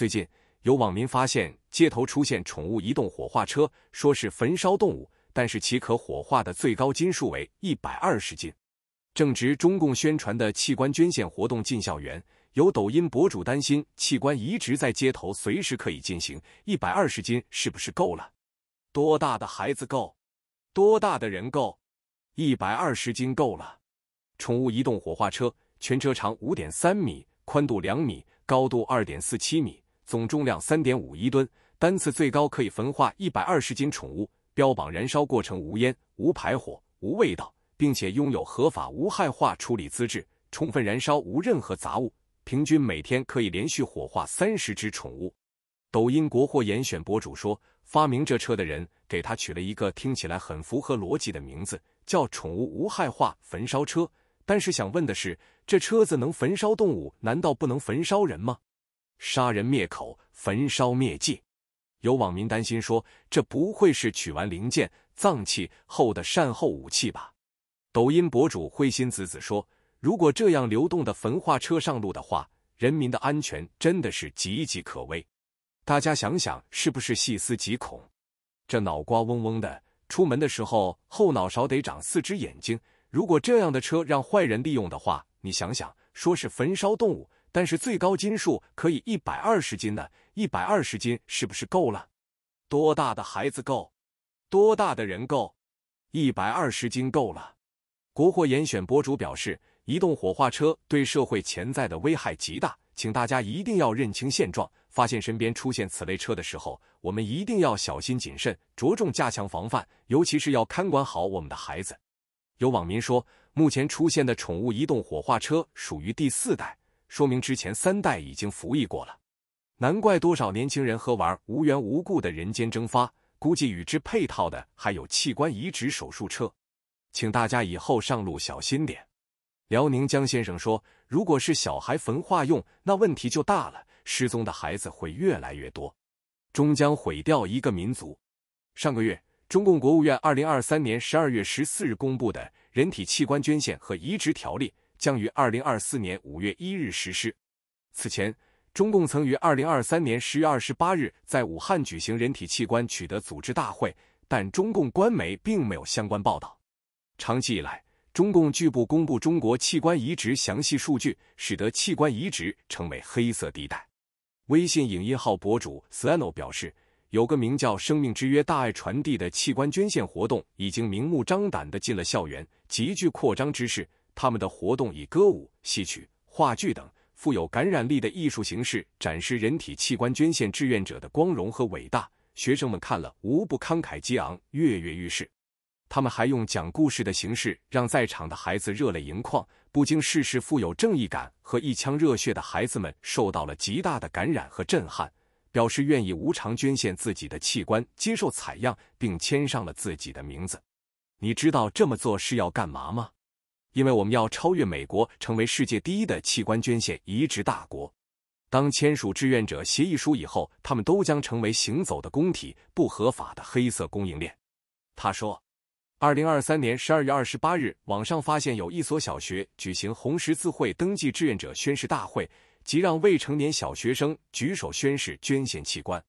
最近有网民发现街头出现宠物移动火化车，说是焚烧动物，但是其可火化的最高斤数为一百二十斤。正值中共宣传的器官捐献活动进校园，有抖音博主担心器官移植在街头随时可以进行，一百二十斤是不是够了？多大的孩子够？多大的人够？一百二十斤够了？宠物移动火化车全车长五点三米，宽度两米，高度二点四七米。总重量三点五一吨，单次最高可以焚化一百二十斤宠物，标榜燃烧过程无烟、无排火、无味道，并且拥有合法无害化处理资质，充分燃烧无任何杂物，平均每天可以连续火化三十只宠物。抖音国货严选博主说，发明这车的人给他取了一个听起来很符合逻辑的名字，叫“宠物无害化焚烧车”。但是想问的是，这车子能焚烧动物，难道不能焚烧人吗？杀人灭口，焚烧灭迹。有网民担心说：“这不会是取完零件、脏器后的善后武器吧？”抖音博主灰心子子说：“如果这样流动的焚化车上路的话，人民的安全真的是岌岌可危。大家想想，是不是细思极恐？这脑瓜嗡嗡的，出门的时候后脑勺得长四只眼睛。如果这样的车让坏人利用的话，你想想，说是焚烧动物。”但是最高斤数可以一百二十斤呢，一百二十斤是不是够了？多大的孩子够？多大的人够？一百二十斤够了。国货严选博主表示，移动火化车对社会潜在的危害极大，请大家一定要认清现状。发现身边出现此类车的时候，我们一定要小心谨慎，着重加强防范，尤其是要看管好我们的孩子。有网民说，目前出现的宠物移动火化车属于第四代。说明之前三代已经服役过了，难怪多少年轻人喝完无缘无故的人间蒸发，估计与之配套的还有器官移植手术车，请大家以后上路小心点。辽宁江先生说，如果是小孩焚化用，那问题就大了，失踪的孩子会越来越多，终将毁掉一个民族。上个月，中共国务院二零二三年十二月十四日公布的《人体器官捐献和移植条例》。将于二零二四年五月一日实施。此前，中共曾于二零二三年十月二十八日在武汉举行人体器官取得组织大会，但中共官媒并没有相关报道。长期以来，中共拒不公布中国器官移植详细数据，使得器官移植成为黑色地带。微信影音号博主 Sano 表示，有个名叫“生命之约大爱传递”的器官捐献活动已经明目张胆的进了校园，极具扩张之势。他们的活动以歌舞、戏曲、话剧等富有感染力的艺术形式展示人体器官捐献志愿者的光荣和伟大。学生们看了无不慷慨激昂、跃跃欲试。他们还用讲故事的形式让在场的孩子热泪盈眶。不经世事、富有正义感和一腔热血的孩子们受到了极大的感染和震撼，表示愿意无偿捐献自己的器官，接受采样，并签上了自己的名字。你知道这么做是要干嘛吗？因为我们要超越美国，成为世界第一的器官捐献移植大国。当签署志愿者协议书以后，他们都将成为行走的工体，不合法的黑色供应链。他说，二零二三年十二月二十八日，网上发现有一所小学举行红十字会登记志愿者宣誓大会，即让未成年小学生举手宣誓捐献器官。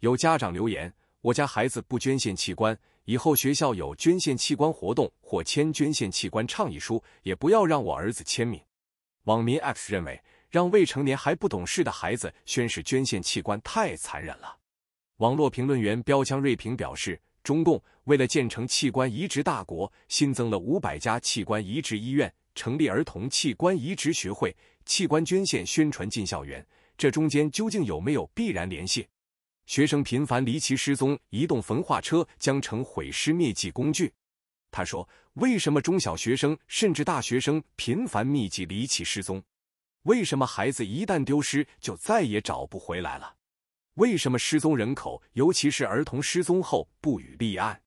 有家长留言：“我家孩子不捐献器官。”以后学校有捐献器官活动或签捐献器官倡议书，也不要让我儿子签名。网民 X 认为，让未成年还不懂事的孩子宣誓捐献器官太残忍了。网络评论员标枪瑞平表示，中共为了建成器官移植大国，新增了五百家器官移植医院，成立儿童器官移植学会，器官捐献宣传进校园，这中间究竟有没有必然联系？学生频繁离奇失踪，移动焚化车将成毁尸灭迹工具。他说：“为什么中小学生甚至大学生频繁密集离奇失踪？为什么孩子一旦丢失就再也找不回来了？为什么失踪人口，尤其是儿童失踪后不予立案？”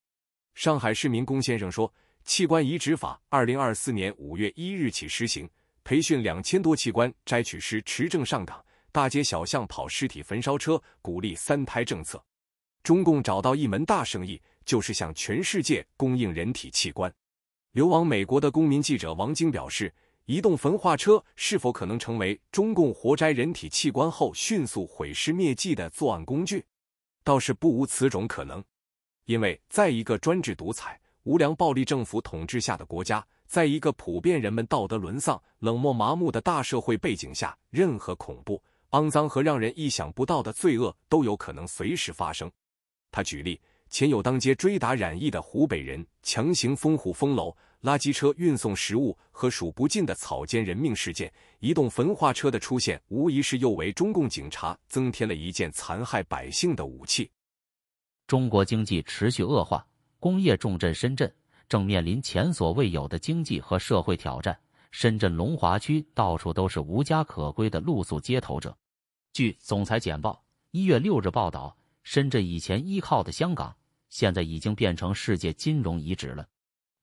上海市民龚先生说：“器官移植法二零二四年五月一日起施行，培训两千多器官摘取师持证上岗。”大街小巷跑尸体焚烧车，鼓励三胎政策，中共找到一门大生意，就是向全世界供应人体器官。流亡美国的公民记者王晶表示，移动焚化车是否可能成为中共活摘人体器官后迅速毁尸灭迹的作案工具？倒是不无此种可能，因为在一个专制独裁、无良暴力政府统治下的国家，在一个普遍人们道德沦丧、冷漠麻木的大社会背景下，任何恐怖。肮脏和让人意想不到的罪恶都有可能随时发生。他举例，前有当街追打染疫的湖北人，强行封户封楼，垃圾车运送食物和数不尽的草菅人命事件；移动焚化车的出现，无疑是又为中共警察增添了一件残害百姓的武器。中国经济持续恶化，工业重镇深圳正面临前所未有的经济和社会挑战。深圳龙华区到处都是无家可归的露宿街头者。据《总裁简报》一月六日报道，深圳以前依靠的香港，现在已经变成世界金融遗址了。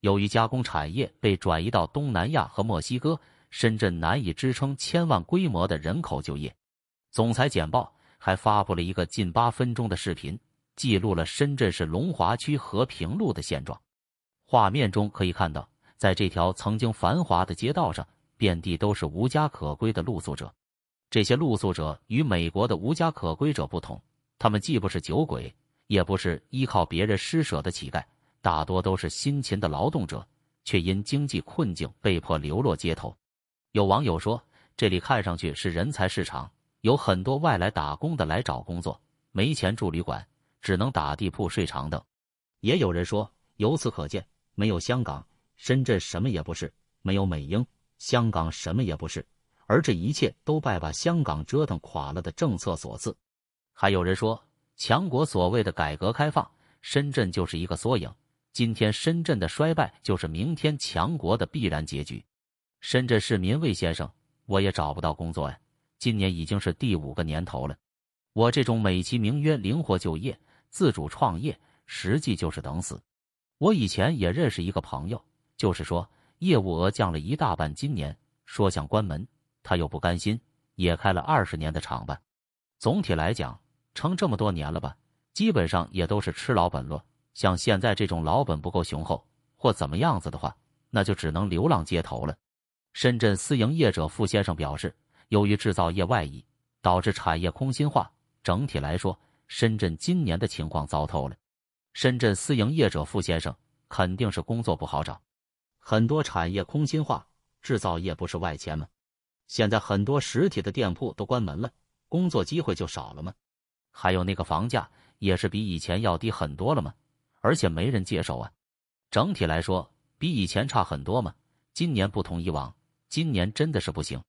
由于加工产业被转移到东南亚和墨西哥，深圳难以支撑千万规模的人口就业。《总裁简报》还发布了一个近八分钟的视频，记录了深圳市龙华区和平路的现状。画面中可以看到。在这条曾经繁华的街道上，遍地都是无家可归的露宿者。这些露宿者与美国的无家可归者不同，他们既不是酒鬼，也不是依靠别人施舍的乞丐，大多都是辛勤的劳动者，却因经济困境被迫流落街头。有网友说，这里看上去是人才市场，有很多外来打工的来找工作，没钱住旅馆，只能打地铺睡长凳。也有人说，由此可见，没有香港。深圳什么也不是，没有美英；香港什么也不是，而这一切都拜把香港折腾垮了的政策所赐。还有人说，强国所谓的改革开放，深圳就是一个缩影。今天深圳的衰败，就是明天强国的必然结局。深圳市民魏先生，我也找不到工作呀，今年已经是第五个年头了。我这种美其名曰灵活就业、自主创业，实际就是等死。我以前也认识一个朋友。就是说，业务额降了一大半，今年说想关门，他又不甘心，也开了二十年的厂吧。总体来讲，撑这么多年了吧，基本上也都是吃老本了。像现在这种老本不够雄厚或怎么样子的话，那就只能流浪街头了。深圳私营业者傅先生表示，由于制造业外移，导致产业空心化，整体来说，深圳今年的情况糟透了。深圳私营业者傅先生肯定是工作不好找。很多产业空心化，制造业不是外迁吗？现在很多实体的店铺都关门了，工作机会就少了吗？还有那个房价也是比以前要低很多了吗？而且没人接手啊！整体来说比以前差很多嘛。今年不同以往，今年真的是不行。